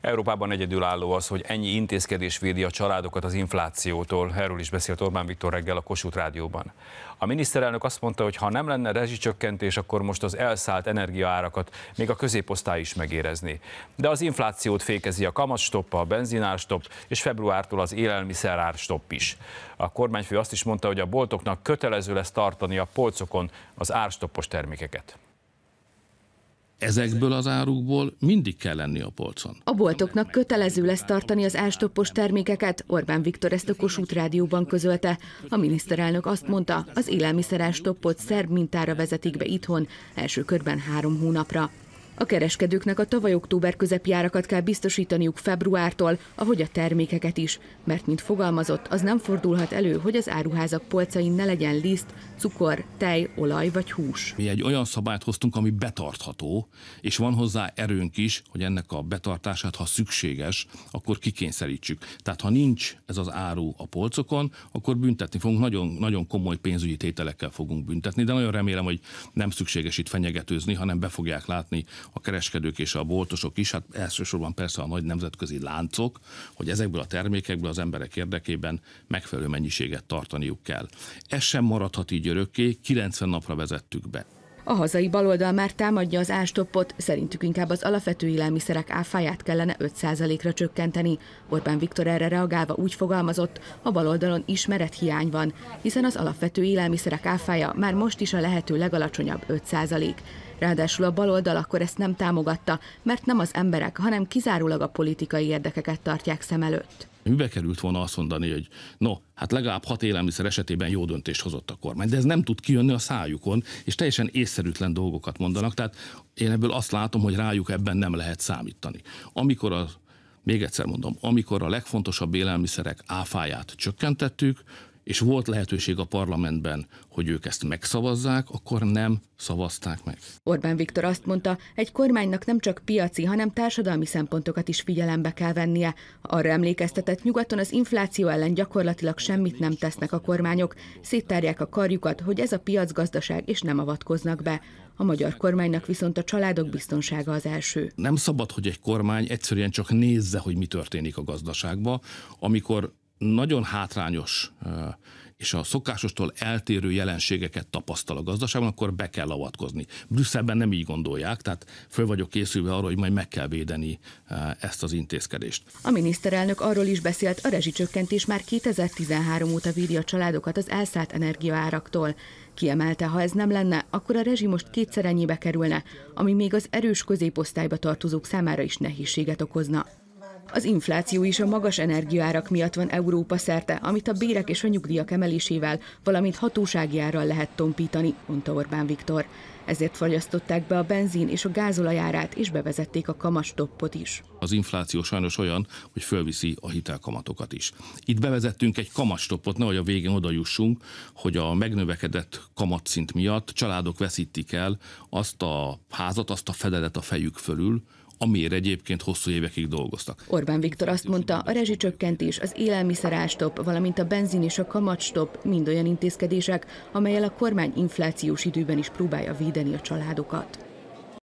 Európában egyedülálló az, hogy ennyi intézkedés védi a családokat az inflációtól. Erről is beszélt Orbán Viktor reggel a Kossuth Rádióban. A miniszterelnök azt mondta, hogy ha nem lenne rezsicsökkentés, akkor most az elszállt energiaárakat még a középosztály is megérezni. De az inflációt fékezi a kamatstopp, a benzinárstopp, és februártól az élelmiszerárstopp is. A kormányfő azt is mondta, hogy a boltoknak kötelező lesz tartani a polcokon az árstoppos termékeket. Ezekből az árukból mindig kell lenni a polcon. A boltoknak kötelező lesz tartani az ástoppos termékeket, Orbán Viktor ezt a Kossuth Rádióban közölte. A miniszterelnök azt mondta, az ástoppot szerb mintára vezetik be itthon, első körben három hónapra. A kereskedőknek a tavaly október közepi árakat kell biztosítaniuk februártól, ahogy a termékeket is, mert mint fogalmazott, az nem fordulhat elő, hogy az áruházak polcain ne legyen liszt, cukor, tej, olaj vagy hús. Mi egy olyan szabályt hoztunk, ami betartható, és van hozzá erőnk is, hogy ennek a betartását, ha szükséges, akkor kikényszerítsük. Tehát ha nincs ez az áru a polcokon, akkor büntetni fogunk, nagyon, nagyon komoly pénzügyi tételekkel fogunk büntetni, de nagyon remélem, hogy nem szükséges itt fenyegetőzni, hanem be fogják látni a kereskedők és a boltosok is, hát elsősorban persze a nagy nemzetközi láncok, hogy ezekből a termékekből az emberek érdekében megfelelő mennyiséget tartaniuk kell. Ez sem maradhat így örökké, 90 napra vezettük be. A hazai baloldal már támadja az ástoppot, szerintük inkább az alapvető élelmiszerek áfáját kellene 5%-ra csökkenteni. Orbán Viktor erre reagálva úgy fogalmazott, a baloldalon hiány van, hiszen az alapvető élelmiszerek áfája már most is a lehető legalacsonyabb 5%. Ráadásul a baloldal akkor ezt nem támogatta, mert nem az emberek, hanem kizárólag a politikai érdekeket tartják szem előtt mi került volna azt mondani, hogy no, hát legalább hat élelmiszer esetében jó döntést hozott a kormány, de ez nem tud kijönni a szájukon, és teljesen észszerűtlen dolgokat mondanak, tehát én ebből azt látom, hogy rájuk ebben nem lehet számítani. Amikor a még egyszer mondom, amikor a legfontosabb élelmiszerek áfáját csökkentettük, és volt lehetőség a parlamentben, hogy ők ezt megszavazzák, akkor nem szavazták meg. Orbán Viktor azt mondta, egy kormánynak nem csak piaci, hanem társadalmi szempontokat is figyelembe kell vennie. Arra emlékeztetett nyugaton az infláció ellen gyakorlatilag semmit nem tesznek a kormányok, széttárják a karjukat, hogy ez a piacgazdaság, és nem avatkoznak be. A magyar kormánynak viszont a családok biztonsága az első. Nem szabad, hogy egy kormány egyszerűen csak nézze, hogy mi történik a gazdaságban, amikor nagyon hátrányos és a szokásostól eltérő jelenségeket tapasztal a gazdaságban, akkor be kell avatkozni. Brüsszelben nem így gondolják, tehát föl vagyok készülve arra, hogy majd meg kell védeni ezt az intézkedést. A miniszterelnök arról is beszélt, a rezsicsökkentés már 2013 óta védi a családokat az elszállt energiaáraktól. Kiemelte, ha ez nem lenne, akkor a rezsi most kétszer ennyibe kerülne, ami még az erős középosztályba tartozók számára is nehézséget okozna. Az infláció is a magas energiaárak miatt van Európa szerte, amit a bérek és a nyugdíjak emelésével, valamint hatósági árral lehet tompítani, mondta Orbán Viktor. Ezért fagyasztották be a benzin és a gázolajárát, és bevezették a kamastoppot is. Az infláció sajnos olyan, hogy fölviszi a hitelkamatokat is. Itt bevezettünk egy kamastoppot, nehogy a végén oda jussunk, hogy a megnövekedett kamatszint miatt családok veszítik el azt a házat, azt a fedelet a fejük fölül, amiért egyébként hosszú évekig dolgoztak. Orbán Viktor azt mondta, a rezsicsökkentés, az élelmiszerástop, valamint a benzin és a kamatstop mind olyan intézkedések, amelyel a kormány inflációs időben is próbálja védeni a családokat.